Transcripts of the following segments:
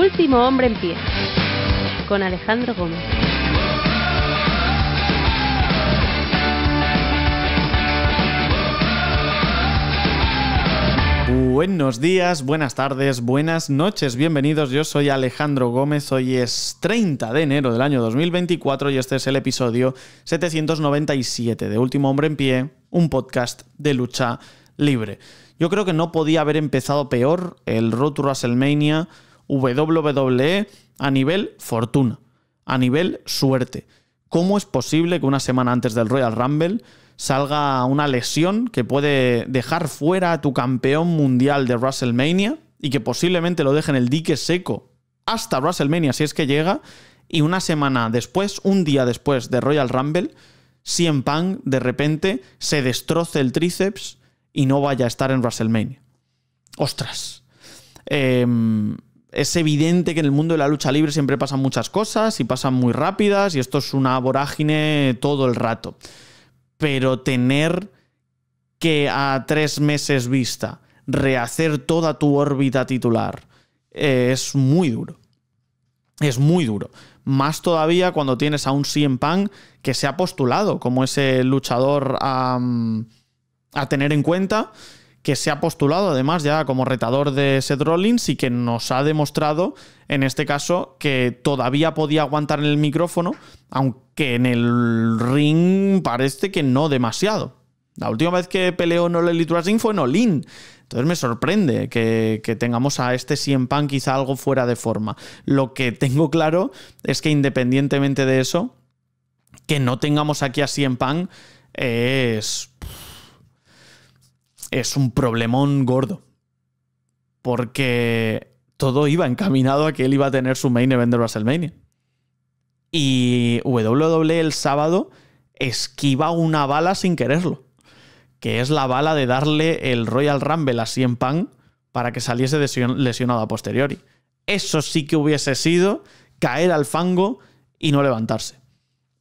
Último hombre en pie, con Alejandro Gómez. Buenos días, buenas tardes, buenas noches, bienvenidos. Yo soy Alejandro Gómez, hoy es 30 de enero del año 2024 y este es el episodio 797 de Último Hombre en Pie, un podcast de lucha libre. Yo creo que no podía haber empezado peor el Road WrestleMania WWE a nivel fortuna, a nivel suerte. ¿Cómo es posible que una semana antes del Royal Rumble salga una lesión que puede dejar fuera a tu campeón mundial de WrestleMania y que posiblemente lo deje en el dique seco hasta WrestleMania si es que llega? Y una semana después, un día después de Royal Rumble, CM Punk de repente se destroce el tríceps y no vaya a estar en WrestleMania. ¡Ostras! Eh, es evidente que en el mundo de la lucha libre siempre pasan muchas cosas y pasan muy rápidas y esto es una vorágine todo el rato. Pero tener que a tres meses vista rehacer toda tu órbita titular eh, es muy duro. Es muy duro. Más todavía cuando tienes a un CM Punk que se ha postulado como ese luchador a tener en cuenta que se ha postulado además ya como retador de Seth Rollins y que nos ha demostrado en este caso que todavía podía aguantar en el micrófono, aunque en el ring parece que no demasiado. La última vez que peleó en Ole Elite Wrestling fue en Olin. Entonces me sorprende que, tengamos a este 100 Pan quizá algo fuera de forma. Lo que tengo claro es que independientemente de eso, que no tengamos aquí a 100 Pan es es un problemón gordo. Porque todo iba encaminado a que él iba a tener su main event de WrestleMania. Y WWE el sábado esquiva una bala sin quererlo, que es la bala de darle el Royal Rumble a en pan para que saliese lesionado a posteriori. Eso sí que hubiese sido caer al fango y no levantarse.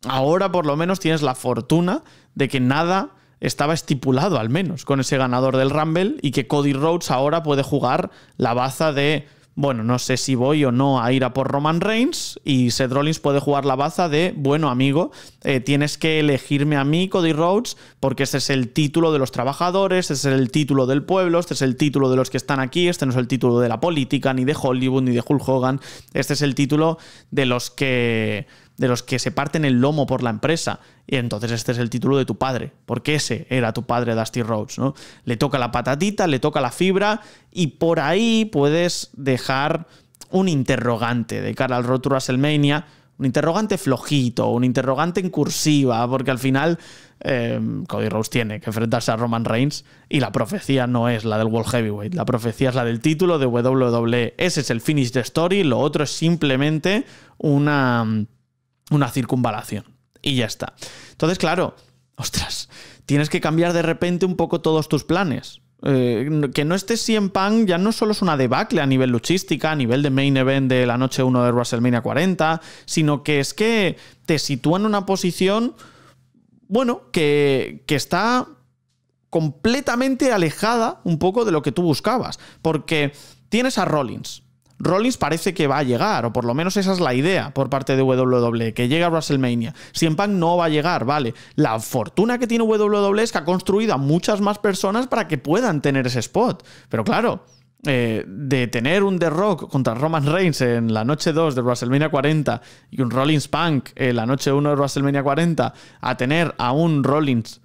Ahora por lo menos tienes la fortuna de que nada estaba estipulado al menos con ese ganador del Rumble y que Cody Rhodes ahora puede jugar la baza de, bueno, no sé si voy o no a ir a por Roman Reigns y Seth Rollins puede jugar la baza de, bueno amigo, eh, tienes que elegirme a mí, Cody Rhodes, porque este es el título de los trabajadores, este es el título del pueblo, este es el título de los que están aquí, este no es el título de la política, ni de Hollywood, ni de Hulk Hogan, este es el título de los que de los que se parten el lomo por la empresa. Y entonces este es el título de tu padre, porque ese era tu padre Dusty Rhodes, ¿no? Le toca la patatita, le toca la fibra y por ahí puedes dejar un interrogante de cara al Road to WrestleMania, un interrogante flojito, un interrogante en cursiva, porque al final eh, Cody Rhodes tiene que enfrentarse a Roman Reigns y la profecía no es la del World Heavyweight, la profecía es la del título de WWE. Ese es el finish de story, lo otro es simplemente una una circunvalación. Y ya está. Entonces, claro, ostras, tienes que cambiar de repente un poco todos tus planes. Eh, que no estés 100 pan ya no solo es una debacle a nivel luchística, a nivel de main event de la noche 1 de WrestleMania 40, sino que es que te sitúa en una posición, bueno, que, que está completamente alejada un poco de lo que tú buscabas. Porque tienes a Rollins, Rollins parece que va a llegar, o por lo menos esa es la idea por parte de WWE, que llegue a WrestleMania. CM Punk no va a llegar, vale. La fortuna que tiene WWE es que ha construido a muchas más personas para que puedan tener ese spot. Pero claro, eh, de tener un The Rock contra Roman Reigns en la noche 2 de WrestleMania 40 y un Rollins Punk en la noche 1 de WrestleMania 40, a tener a un Rollins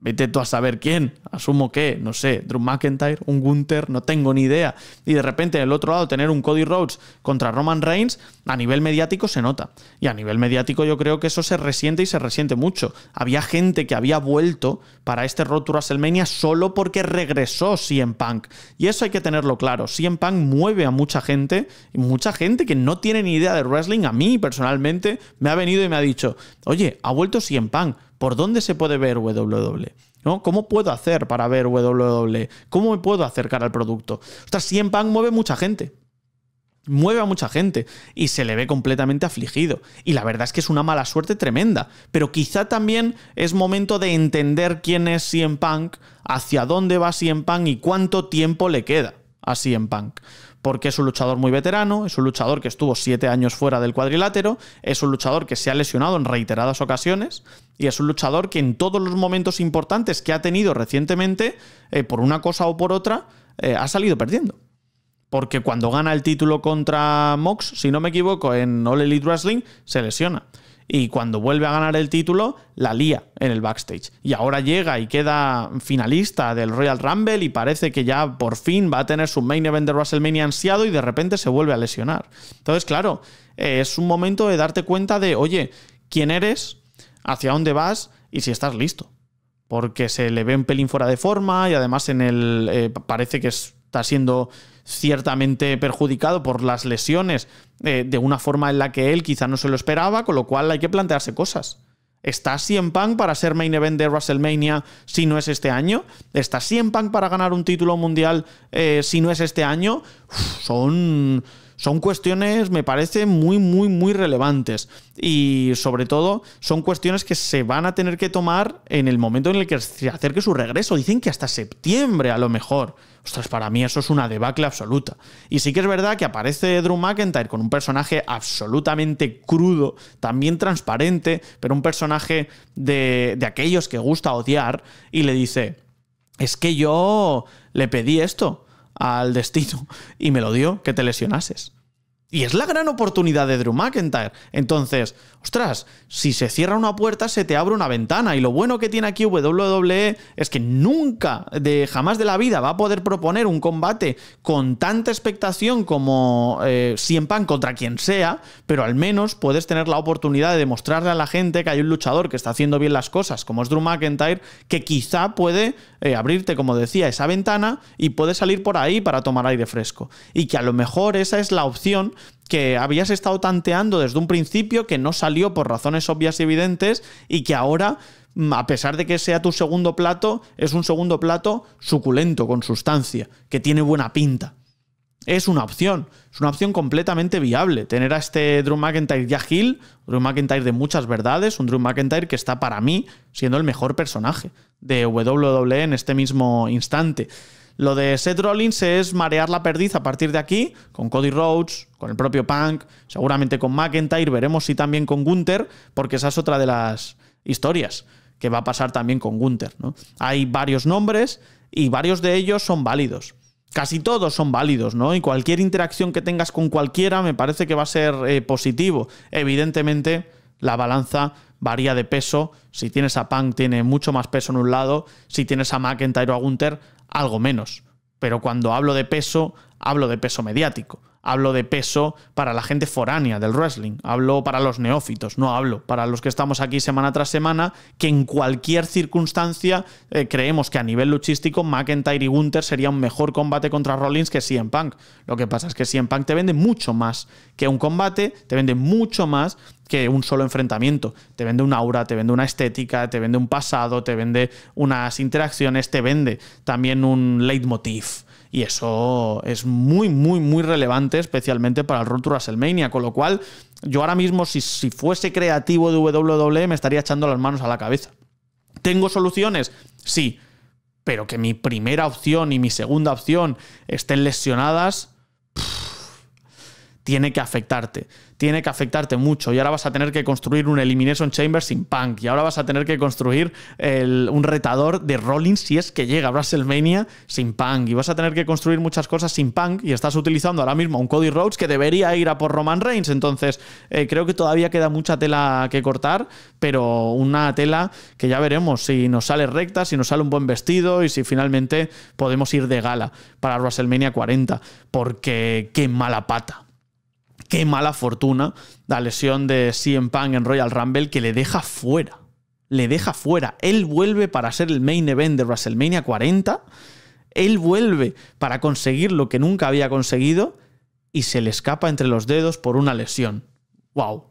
Vete tú a saber quién, asumo que, no sé, Drew McIntyre, un Gunther, no tengo ni idea. Y de repente, del otro lado, tener un Cody Rhodes contra Roman Reigns, a nivel mediático se nota. Y a nivel mediático yo creo que eso se resiente y se resiente mucho. Había gente que había vuelto para este Road to WrestleMania solo porque regresó CM Punk. Y eso hay que tenerlo claro. CM Punk mueve a mucha gente, y mucha gente que no tiene ni idea de wrestling. A mí, personalmente, me ha venido y me ha dicho, oye, ha vuelto CM Punk ¿Por dónde se puede ver WW? E? ¿Cómo puedo hacer para ver WW? E? ¿Cómo me puedo acercar al producto? sea, CM Punk mueve mucha gente. Mueve a mucha gente y se le ve completamente afligido. Y la verdad es que es una mala suerte tremenda. Pero quizá también es momento de entender quién es CM Punk, hacia dónde va CM Punk y cuánto tiempo le queda a CM Punk porque es un luchador muy veterano, es un luchador que estuvo siete años fuera del cuadrilátero, es un luchador que se ha lesionado en reiteradas ocasiones y es un luchador que en todos los momentos importantes que ha tenido recientemente, eh, por una cosa o por otra, eh, ha salido perdiendo. Porque cuando gana el título contra Mox, si no me equivoco, en All Elite Wrestling, se lesiona y cuando vuelve a ganar el título, la lía en el backstage. Y ahora llega y queda finalista del Royal Rumble y parece que ya por fin va a tener su main event de WrestleMania ansiado y de repente se vuelve a lesionar. Entonces, claro, eh, es un momento de darte cuenta de, oye, quién eres, hacia dónde vas y si estás listo. Porque se le ve un pelín fuera de forma y además en el eh, parece que está siendo ciertamente perjudicado por las lesiones eh, de una forma en la que él quizá no se lo esperaba, con lo cual hay que plantearse cosas. ¿Está en Punk para ser main event de WrestleMania si no es este año? ¿Está 100 Punk para ganar un título mundial eh, si no es este año? son son cuestiones, me parece, muy, muy, muy relevantes. Y sobre todo, son cuestiones que se van a tener que tomar en el momento en el que se acerque su regreso. Dicen que hasta septiembre, a lo mejor. Ostras, para mí eso es una debacle absoluta. Y sí que es verdad que aparece Drew McIntyre con un personaje absolutamente crudo, también transparente, pero un personaje de, de aquellos que gusta odiar, y le dice, es que yo le pedí esto al destino y me lo dio, que te lesionases. Y es la gran oportunidad de Drew McIntyre. Entonces, ostras, si se cierra una puerta, se te abre una ventana. Y lo bueno que tiene aquí WWE es que nunca, de jamás de la vida, va a poder proponer un combate con tanta expectación como eh, contra quien sea, pero al menos puedes tener la oportunidad de demostrarle a la gente que hay un luchador que está haciendo bien las cosas, como es Drew McIntyre, que quizá puede eh, abrirte, como decía, esa ventana y puede salir por ahí para tomar aire fresco. Y que a lo mejor esa es la opción que habías estado tanteando desde un principio, que no salió por razones obvias y evidentes y que ahora, mm, a pesar de que sea tu segundo plato, es un segundo plato suculento, con sustancia, que tiene buena pinta. Es una opción, es una opción completamente viable. Tener a este Drew McIntyre ya Hill, Drew McIntyre de muchas verdades, un Drew McIntyre que está para mí siendo el mejor personaje de WWE en este mismo instante. Lo de Seth Rollins es marear la perdiz a partir de aquí, con Cody Rhodes, con el propio Punk, seguramente con McIntyre, veremos si también con Gunther, porque esa es otra de las historias que va a pasar también con Gunther. Hay varios nombres y varios de ellos son válidos. Casi todos son válidos, ¿no? Y cualquier interacción que tengas con cualquiera me parece que va a ser eh, positivo. Evidentemente, la balanza varía de peso. Si tienes a Punk, tiene mucho más peso en un lado. Si tienes a McIntyre o a Gunther, algo menos. Pero cuando hablo de peso, hablo de peso mediático hablo de peso para la gente foránea del wrestling, hablo para los neófitos, no hablo para los que estamos aquí semana tras semana, que en cualquier circunstancia eh, creemos que a nivel luchístico McIntyre y Gunther sería un mejor combate contra Rollins que CM Punk. Lo que pasa es que CM Punk te vende mucho más que un combate, te vende mucho más que un solo enfrentamiento. Te vende un aura, te vende una estética, te vende un pasado, te vende unas interacciones, te vende también un leitmotiv y eso es muy, muy, muy relevante, especialmente para el Road to WrestleMania. Con lo cual, yo ahora mismo, si, fuese creativo de WWE, me estaría echando las manos a la cabeza. ¿Tengo soluciones? Sí. Pero que mi primera opción y mi segunda opción estén lesionadas, tiene que afectarte, tiene que afectarte mucho. Y ahora vas a tener que construir un Elimination Chamber sin Punk, y ahora vas a tener que construir un retador de Rollins si es que llega a WrestleMania sin Punk, y vas a tener que construir muchas cosas sin Punk, y estás utilizando ahora mismo un Cody Rhodes que debería ir a por Roman Reigns. Entonces, eh, creo que todavía queda mucha tela que cortar, pero una tela que ya veremos si nos sale recta, si nos sale un buen vestido y si finalmente podemos ir de gala para WrestleMania 40, porque qué mala pata qué mala fortuna la lesión de CM Punk en Royal Rumble que le deja fuera. Le deja fuera. Él vuelve para ser el main event de WrestleMania 40. Él vuelve para conseguir lo que nunca había conseguido y se le escapa entre los dedos por una lesión. ¡Wow!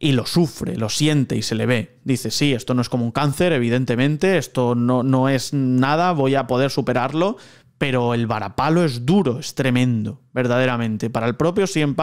y lo sufre, lo siente y se le ve. Dice, sí, esto no es como un cáncer, evidentemente, esto no, no, es nada, voy a poder superarlo, pero el varapalo es duro, es tremendo, verdaderamente, para el propio CM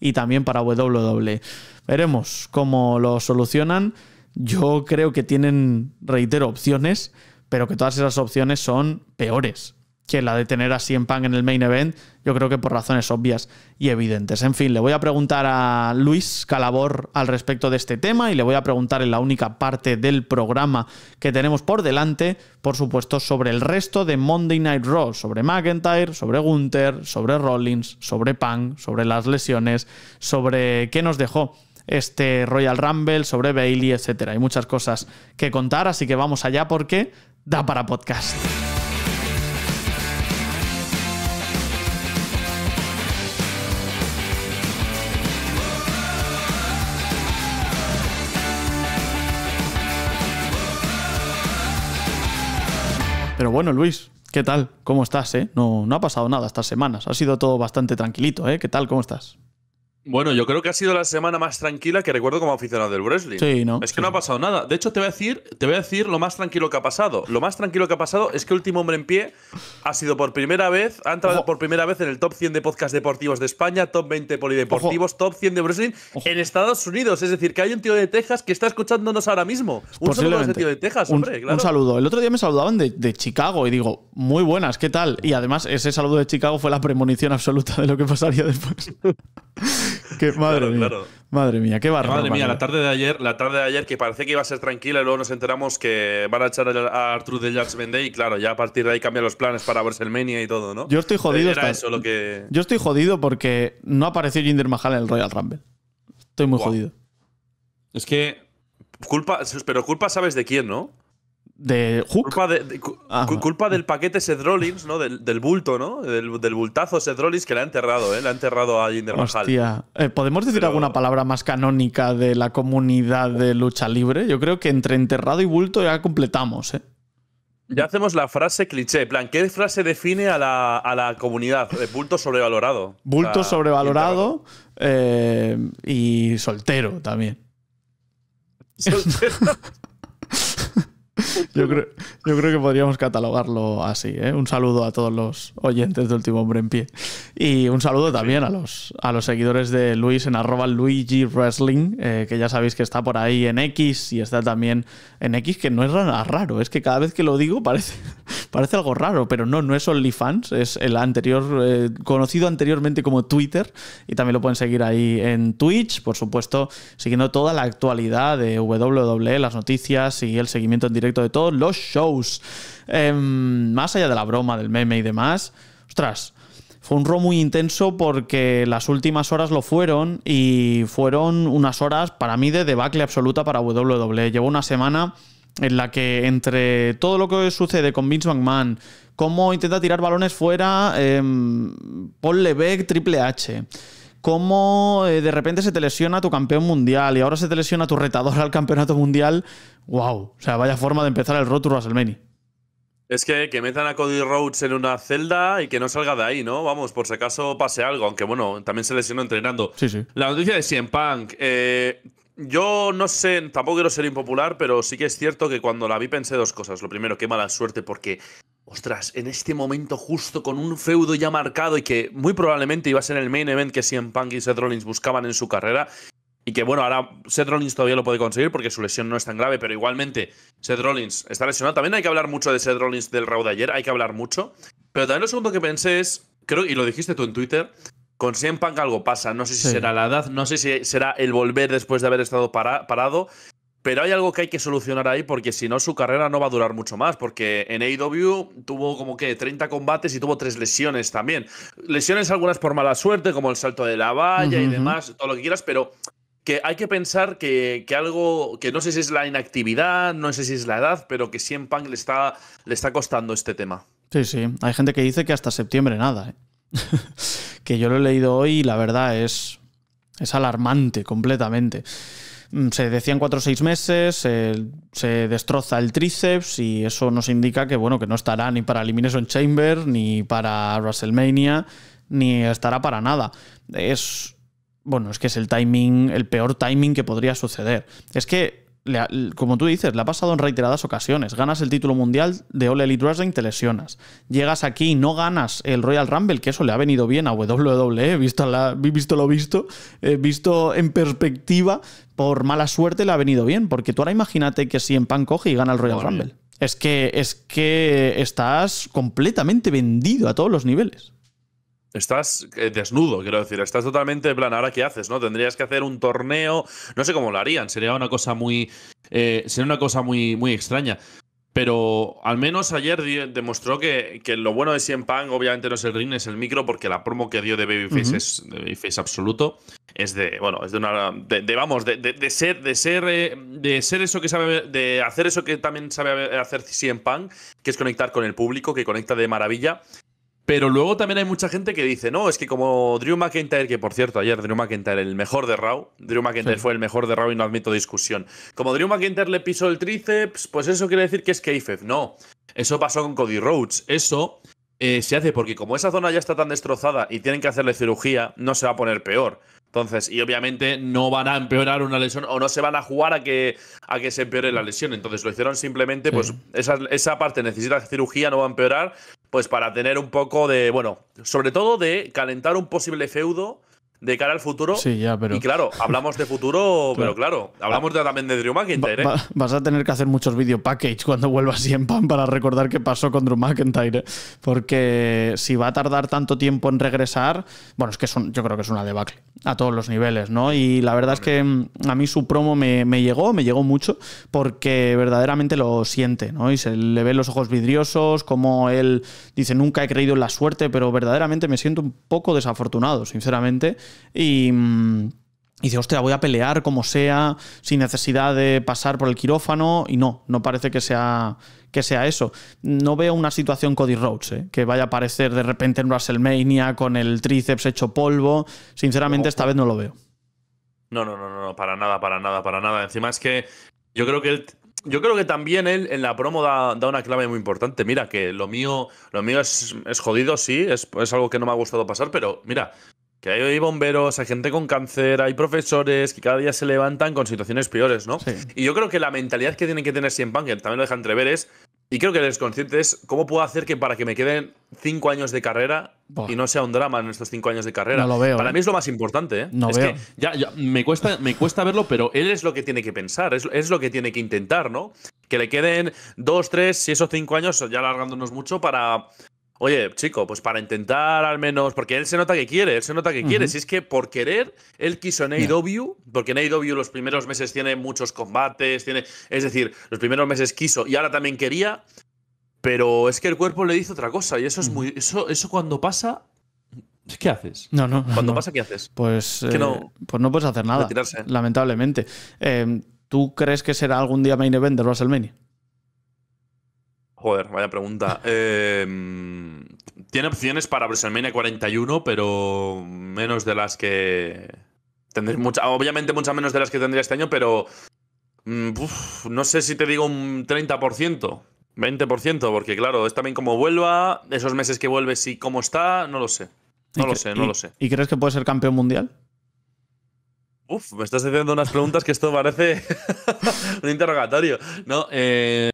y también para WW. E. Veremos cómo lo solucionan. Yo creo que tienen, reitero, opciones, pero que todas esas opciones son peores que la de tener a 100 Punk en el main event, yo creo que por razones obvias y evidentes. En fin, le voy a preguntar a Luis Calabor al respecto de este tema y le voy a preguntar en la única parte del programa que tenemos por delante, por supuesto, sobre el resto de Monday Night Raw, sobre McIntyre, sobre Gunther, sobre Rollins, sobre Punk, sobre las lesiones, sobre qué nos dejó este Royal Rumble, sobre Bailey, etc. Hay muchas cosas que contar, así que vamos allá porque da para podcast. Pero bueno, Luis, ¿qué tal? ¿Cómo estás? Eh? No, no ha pasado nada estas semanas. Ha sido todo bastante tranquilito. ¿eh? ¿Qué tal? ¿Cómo estás? Bueno, yo creo que ha sido la semana más tranquila que recuerdo como aficionado del wrestling. Sí, ¿no? Es que no ha pasado nada. De hecho, te voy a decir, te voy a decir lo más tranquilo que ha pasado. Lo más tranquilo que ha pasado es que Último Hombre en Pie ha sido por primera vez, ha entrado por primera vez en el top 100 de podcast deportivos de España, top 20 polideportivos, top 100 de wrestling en Estados Unidos. Es decir, que hay un tío de Texas que está escuchándonos ahora mismo. Un saludo a ese tío de Texas, hombre, Un saludo. El otro día me saludaban de, de Chicago y digo, muy buenas, ¿qué tal? Y además, ese saludo de Chicago fue la premonición absoluta de lo que pasaría después madre mía. Madre mía, qué barra. Madre mía, la tarde de ayer, la tarde de ayer que parecía que iba a ser tranquila y luego nos enteramos que van a echar a Arthur de Judgment Day y claro, ya a partir de ahí cambian los planes para WrestleMania y todo, ¿no? Yo estoy jodido. Eh, yo estoy porque no apareció Jinder Mahal en el Royal Rumble. Estoy muy jodido. Es que culpa, pero culpa sabes de quién, ¿no? de ah, Culpa, del paquete Seth Rollins, ¿no? Del, bulto, ¿no? Del, del, bultazo Seth Rollins que la ha enterrado, ¿eh? La ha enterrado a Jinder Mahal. Eh, ¿Podemos decir alguna palabra más canónica de la comunidad de lucha libre? Yo creo que entre enterrado y bulto ya completamos, ¿eh? Ya hacemos la frase cliché, plan, ¿qué frase define a la, a la comunidad? Eh, bulto sobrevalorado. Bulto sobrevalorado eh, y soltero también. ¿Soltero? Yo creo, que podríamos catalogarlo así. ¿eh? Un saludo a todos los oyentes de Último Hombre en Pie. Y un saludo también a los, a los seguidores de Luis en arroba Luigi Wrestling, eh, que ya sabéis que está por ahí en X y está también en X, que no es raro, es que cada vez que lo digo parece, Parece algo raro, pero no, no es OnlyFans, es el anterior, eh, conocido anteriormente como Twitter, y también lo pueden seguir ahí en Twitch, por supuesto, siguiendo toda la actualidad de WWE, las noticias y el seguimiento en directo de todos los shows. Em, más allá de la broma, del meme y demás, ostras, fue un rol muy intenso porque las últimas horas lo fueron y fueron unas horas para mí de debacle absoluta para WWE. Llevo una semana en la que entre todo lo que sucede con Vince McMahon, cómo intenta tirar balones fuera em, Paul Levesque, Triple H, cómo eh, de repente se te lesiona tu campeón mundial y ahora se te lesiona tu retador al campeonato mundial, wow, o sea, vaya forma de empezar el Road to WrestleMania. Es que, metan a Cody Rhodes en una celda y que no salga de ahí, ¿no? Vamos, por si acaso pase algo, aunque bueno, también se lesionó entrenando. Sí, sí. La noticia de CM Punk. Eh, yo no sé, tampoco quiero ser impopular, pero sí que es cierto que cuando la vi pensé dos cosas. Lo primero, qué mala suerte, porque, ostras, en este momento justo con un feudo ya marcado y que muy probablemente iba a ser el main event que CM Punk y Seth Rollins buscaban en su carrera, y que bueno, ahora Seth Rollins todavía lo puede conseguir porque su lesión no es tan grave, pero igualmente Seth Rollins está lesionado. También hay que hablar mucho de Seth Rollins del round de ayer, hay que hablar mucho. Pero también lo segundo que pensé es, creo, y lo dijiste tú en Twitter, con CM Punk algo pasa, no sé si será la edad, no sé si será el volver después de haber estado parado, pero hay algo que hay que solucionar ahí porque si no su carrera no va a durar mucho más, porque en AEW tuvo como que 30 combates y tuvo tres lesiones también. Lesiones algunas por mala suerte, como el salto de la valla y demás, todo lo que quieras, pero que hay que pensar que, algo, que no sé si es la inactividad, no sé si es la edad, pero que CM le está, le está costando este tema. Sí, sí. Hay gente que dice que hasta septiembre nada. ¿eh? que yo lo he leído hoy y la verdad es, es alarmante completamente. Mm, se decían 4 o 6 meses, se, destroza el tríceps y eso nos indica que, bueno, que no estará ni para Elimination Chamber, ni para WrestleMania, ni estará para nada. Es, bueno, es que es el timing, el peor timing que podría suceder. Es que como tú dices, le ha pasado en reiteradas ocasiones. Ganas el título mundial de All Elite Wrestling, te lesionas. Llegas aquí y no ganas el Royal Rumble, que eso le ha venido bien a WWE, visto, la, visto lo visto, he eh, visto en perspectiva, por mala suerte le ha venido bien. Porque tú ahora imagínate que si en Pan coge y gana el Royal Rumble. Es que, es que estás completamente vendido a todos los niveles. Estás eh, desnudo, quiero decir, estás totalmente en plan, ahora qué haces, ¿no? Tendrías que hacer un torneo, no sé cómo lo harían, sería una cosa muy eh, sería una cosa muy muy extraña. Pero al menos ayer demostró que, lo bueno de Cien Pang obviamente no es el ring, es el micro, porque la promo que dio de Babyface es de Babyface absoluto. Es de, bueno, es de una. vamos, de, de, ser, de ser, eh, de ser eso que sabe. De hacer eso que también sabe hacer Cien Pang que es conectar con el público, que conecta de maravilla. Pero luego también hay mucha gente que dice, no, es que como Drew McIntyre, que por cierto, ayer Drew McIntyre, el mejor de Raw, Drew McIntyre fue el mejor de Raw y no admito discusión. Como Drew McIntyre le pisó el tríceps, pues eso quiere decir que es Keifef. No, eso pasó con Cody Rhodes. Eso eh, se hace porque como esa zona ya está tan destrozada y tienen que hacerle cirugía, no se va a poner peor. Entonces, y obviamente no van a empeorar una lesión o no se van a jugar a que, a que se empeore la lesión. Entonces lo hicieron simplemente, pues esa, esa, parte necesita cirugía, no va a empeorar, pues para tener un poco de, bueno, sobre todo de calentar un posible feudo de cara al futuro. Sí, ya, pero. Y claro, hablamos de futuro, pero claro, hablamos de, también de Drew McIntyre. ¿eh? vas a tener que hacer muchos video package cuando vuelvas y en pan para recordar qué pasó con Drew McIntyre. Porque si va a tardar tanto tiempo en regresar, bueno, es que son, yo creo que es una debacle a todos los niveles, ¿no? Y la verdad es que mm, a mí su promo me, llegó, me llegó mucho, porque verdaderamente lo siente, ¿no? Y se le ven los ojos vidriosos, como él dice, nunca he creído en la suerte, pero verdaderamente me siento un poco desafortunado, sinceramente Mm, y, dice, hostia, voy a pelear como sea, sin necesidad de pasar por el quirófano. Y no, no parece que sea, que sea eso. No veo una situación Cody Rhodes, ¿eh? que vaya a aparecer de repente en WrestleMania con el tríceps hecho polvo. Sinceramente, esta vez no lo veo. No, no, no, no, para nada, para nada, para nada. Encima es que yo creo que yo creo que también él en la promo da, una clave muy importante. Mira, que lo mío, lo mío es, es jodido, sí, es, es, algo que no me ha gustado pasar, pero mira, que hay bomberos, hay gente con cáncer, hay profesores que cada día se levantan con situaciones peores, ¿no? Y yo creo que la mentalidad que tienen que tener siempre, que también lo deja entrever, es, y creo que es consciente, es cómo puedo hacer que para que me queden cinco años de carrera y no sea un drama en estos cinco años de carrera. lo veo. Para ¿eh? mí es lo más importante, ¿eh? No es que ya, me, cuesta, me cuesta verlo, pero él es lo que tiene que pensar, es, lo que tiene que intentar, ¿no? Que le queden dos, tres, si esos cinco años, ya alargándonos mucho, para Oye, chico, pues para intentar al menos, porque él se nota que quiere, él se nota que quiere. Si es que por querer, él quiso en AW, e porque en AW e los primeros meses tiene muchos combates, tiene, es decir, los primeros meses quiso y ahora también quería, pero es que el cuerpo le dice otra cosa y eso es muy, eso, eso cuando pasa ¿Qué haces? No, no. Cuando pasa, ¿qué haces? Pues, no, eh, pues no puedes hacer nada. Lamentablemente. Eh, ¿Tú crees que será algún día main event de WrestleMania? Joder, vaya pregunta. Em, tiene opciones para WrestleMania 41, pero menos de las que. Tendréis mucha, obviamente, muchas menos de las que tendría este año, pero. Mm, no sé si te digo un 30%, 20%, porque claro, es también como vuelva, esos meses que vuelve, y cómo está, no lo sé. No lo sé, no lo sé. ¿Y crees que puede ser campeón mundial? Uf, me estás haciendo unas preguntas que esto parece un interrogatorio. No, eh.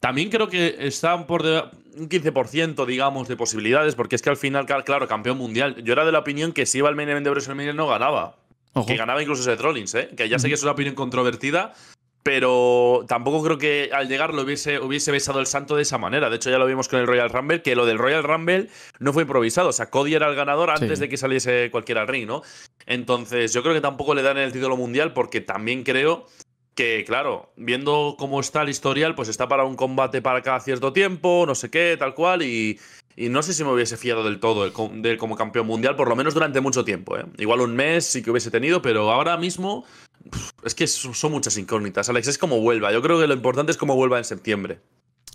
También creo que están por un 15%, digamos, de posibilidades, porque es que al final, claro, campeón mundial. Yo era de la opinión que si iba al main event de WrestleMania no ganaba. Que ganaba incluso Seth Rollins, ¿eh? Que ya sé que es una opinión controvertida, pero tampoco creo que al llegar lo hubiese, hubiese besado el santo de esa manera. De hecho, ya lo vimos con el Royal Rumble, que lo del Royal Rumble no fue improvisado. O sea, Cody era el ganador antes de que saliese cualquiera al ring, ¿no? Entonces, yo creo que tampoco le dan el título mundial porque también creo que, claro, viendo cómo está el historial, pues está para un combate para cada cierto tiempo, no sé qué, tal cual, y, no sé si me hubiese fiado del todo como campeón mundial, por lo menos durante mucho tiempo. ¿eh? Igual un mes sí que hubiese tenido, pero ahora mismo es que son muchas incógnitas. Alex, es como vuelva. Yo creo que lo importante es cómo vuelva en septiembre.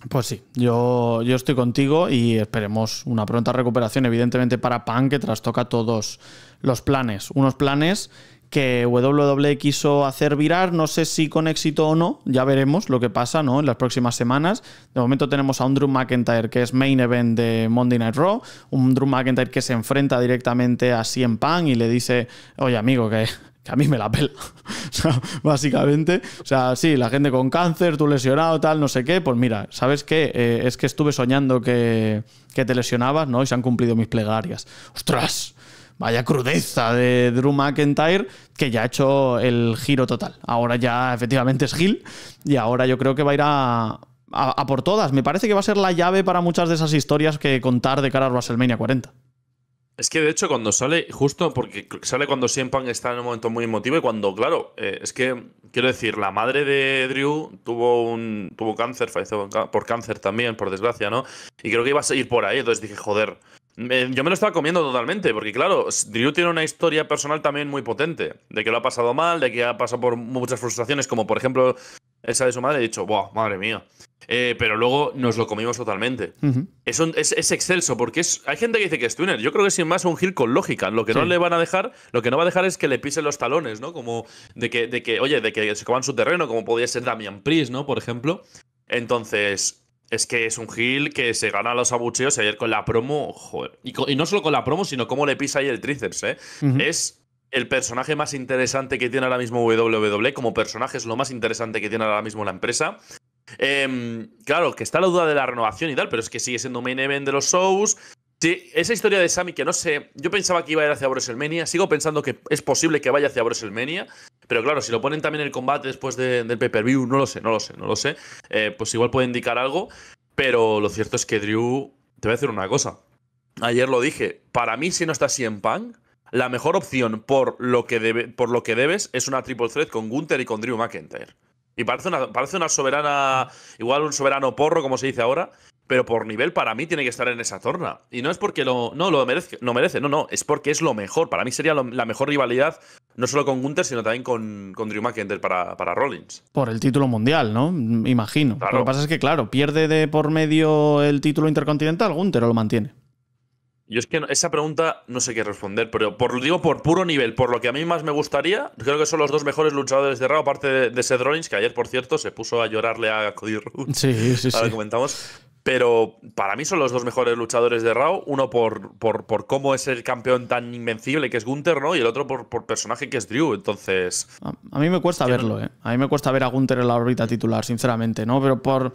Pues sí, yo, yo estoy contigo y esperemos una pronta recuperación, evidentemente, para Pan, que trastoca todos los planes. Unos planes que WWE quiso hacer virar, no sé si con éxito o no, ya veremos lo que pasa ¿no? en las próximas semanas. De momento tenemos a un Drew McIntyre que es main event de Monday Night Raw, un Drew McIntyre que se enfrenta directamente a CM pan y le dice, oye amigo, que a mí me la pela. básicamente, o sea, sí, la gente con cáncer, tú lesionado, tal, no sé qué, pues mira, ¿sabes qué? Eh, es que estuve soñando que, que te lesionabas, ¿no? Y se han cumplido mis plegarias. ¡Ostras! vaya crudeza de Drew McIntyre, que ya ha hecho el giro total. Ahora ya efectivamente es Gil y ahora yo creo que va a ir a, por todas. Me parece que va a ser la llave para muchas de esas historias que contar de cara a WrestleMania 40. Es que de hecho cuando sale, justo porque sale cuando siempre está en un momento muy emotivo y cuando, claro, eh, es que quiero decir, la madre de Drew tuvo un tuvo cáncer, falleció por cáncer también, por desgracia, ¿no? Y creo que iba a seguir por ahí, entonces dije, joder, eh, yo me lo estaba comiendo totalmente, porque claro, Drew tiene una historia personal también muy potente, de que lo ha pasado mal, de que ha pasado por muchas frustraciones, como por ejemplo esa de su madre, he dicho, ¡buah, madre mía! Eh, pero luego nos lo comimos totalmente. es, excelso, porque hay gente que dice que es Twinner. Yo creo que es sin más un gil con lógica. Lo que no le van a dejar, lo que no va a dejar es que le pisen los talones, ¿no? Como de que, de que oye, de que se coman su terreno, como podría ser Damian Priest, ¿no? Por ejemplo. Entonces, es que es un Gil que se gana los abucheos ayer con la promo. Joder. Y, no solo con la promo, sino cómo le pisa ahí el tríceps. ¿eh? Es el personaje más interesante que tiene ahora mismo WWE. Como personaje es lo más interesante que tiene ahora mismo la empresa. Em, claro, que está la duda de la renovación y tal, pero es que sigue siendo main event de los shows. Sí, esa historia de Sami que no sé, yo pensaba que iba a ir hacia WrestleMania, sigo pensando que es posible que vaya hacia WrestleMania, pero claro, si lo ponen también en el combate después del pay-per-view, no lo sé, no lo sé, no lo sé. Eh, pues igual puede indicar algo. Pero lo cierto es que Drew. Te voy a decir una cosa. Ayer lo dije. Para mí, si no está en Punk, la mejor opción por lo que, debe, por lo que debes es una triple threat con Gunther y con Drew McIntyre. Y parece parece una soberana, igual un soberano porro, como se dice ahora, pero por nivel para mí tiene que estar en esa torna. Y no es porque lo, no lo merece no merece, no, no, es porque es lo mejor. Para mí sería la mejor rivalidad, no solo con Gunther, sino también con, con Drew McIntyre para, para, Rollins. Por el título mundial, ¿no? Imagino. Lo que pasa es que, claro, pierde de por medio el título intercontinental, Gunther o lo mantiene. Yo es que esa pregunta no sé qué responder, pero por, digo por puro nivel, por lo que a mí más me gustaría, creo que son los dos mejores luchadores de Raw, aparte de, ese Seth Rollins, que ayer, por cierto, se puso a llorarle a Cody Rhodes. Sí, sí, sí. comentamos. Pero para mí son los dos mejores luchadores de Raw. Uno por, por, cómo es el campeón tan invencible que es Gunther, ¿no? Y el otro por, por personaje que es Drew. Entonces. A, mí me cuesta verlo, ¿eh? A mí me cuesta ver a Gunther en la órbita titular, sinceramente, ¿no? Pero por,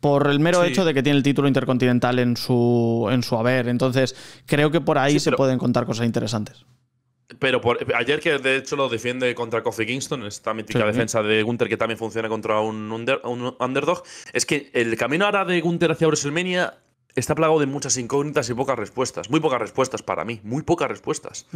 por el mero hecho de que tiene el título intercontinental en su, en su haber. Entonces, creo que por ahí se pueden contar cosas interesantes. Pero ayer que de hecho lo defiende contra Kofi Kingston, esta mítica defensa de Gunther que también funciona contra un, un, underdog, es que el camino ahora de Gunther hacia WrestleMania está plagado de muchas incógnitas y pocas respuestas. Muy pocas respuestas para mí, muy pocas respuestas.